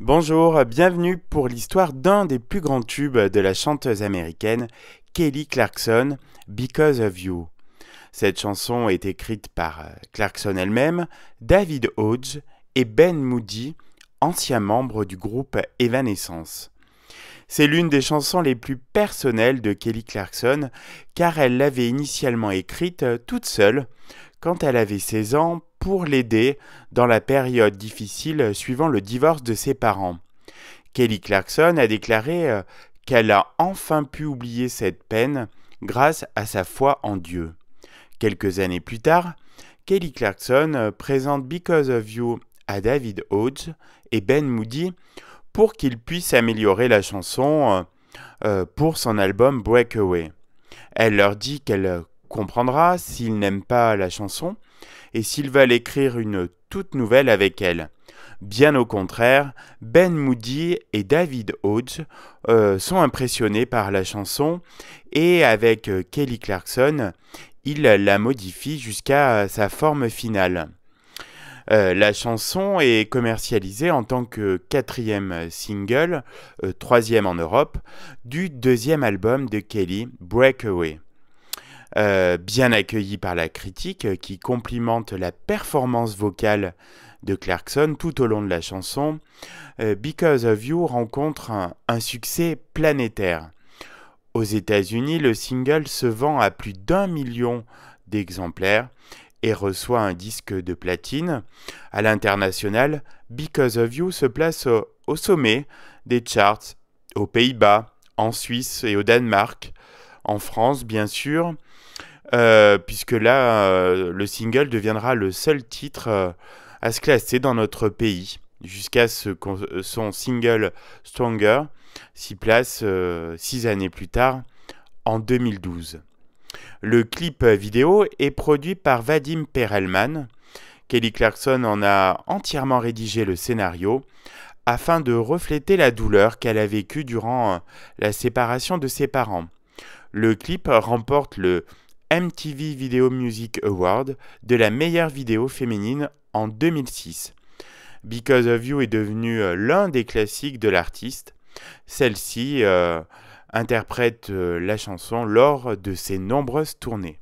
Bonjour, bienvenue pour l'histoire d'un des plus grands tubes de la chanteuse américaine Kelly Clarkson, Because of You. Cette chanson est écrite par euh, Clarkson elle-même, David Hodge et Ben Moody, ancien membre du groupe Evanescence. C'est l'une des chansons les plus personnelles de Kelly Clarkson, car elle l'avait initialement écrite euh, toute seule quand elle avait 16 ans pour l'aider dans la période difficile suivant le divorce de ses parents. Kelly Clarkson a déclaré euh, qu'elle a enfin pu oublier cette peine grâce à sa foi en Dieu. Quelques années plus tard, Kelly Clarkson euh, présente Because of You à David Hodges et Ben Moody pour qu'ils puissent améliorer la chanson euh, pour son album Breakaway. Elle leur dit qu'elle comprendra s'ils n'aiment pas la chanson, et s'ils veulent écrire une toute nouvelle avec elle. Bien au contraire, Ben Moody et David Hodge euh, sont impressionnés par la chanson et avec euh, Kelly Clarkson, ils la modifient jusqu'à euh, sa forme finale. la chanson est commercialisée en tant que quatrième single, troisième en Europe, du deuxième album de Kelly, Breakaway. Euh, bien accueilli par la critique euh, qui complimente la performance vocale de Clarkson tout au long de la chanson, euh, Because of You rencontre un, succès planétaire. Aux États-Unis, le single se vend à plus d'un million d'exemplaires et reçoit un disque de platine. À l'international, Because of You se place au sommet des charts aux Pays-Bas, en Suisse et au Danemark. En France, bien sûr, euh, puisque là, euh, le single deviendra le seul titre euh, à se classer dans notre pays, jusqu'à ce que son single Stronger s'y place six années plus tard, en 2012. Le clip vidéo est produit par Vadim Perelman. Kelly Clarkson en a entièrement rédigé le scénario afin de refléter la douleur qu'elle a vécue durant la séparation de ses parents. Le clip remporte le MTV Video Music Award de la meilleure vidéo féminine en 2006. Because of You est devenu euh, l'un des classiques de l'artiste. Celle-ci euh, interprète euh, la chanson lors de ses nombreuses tournées.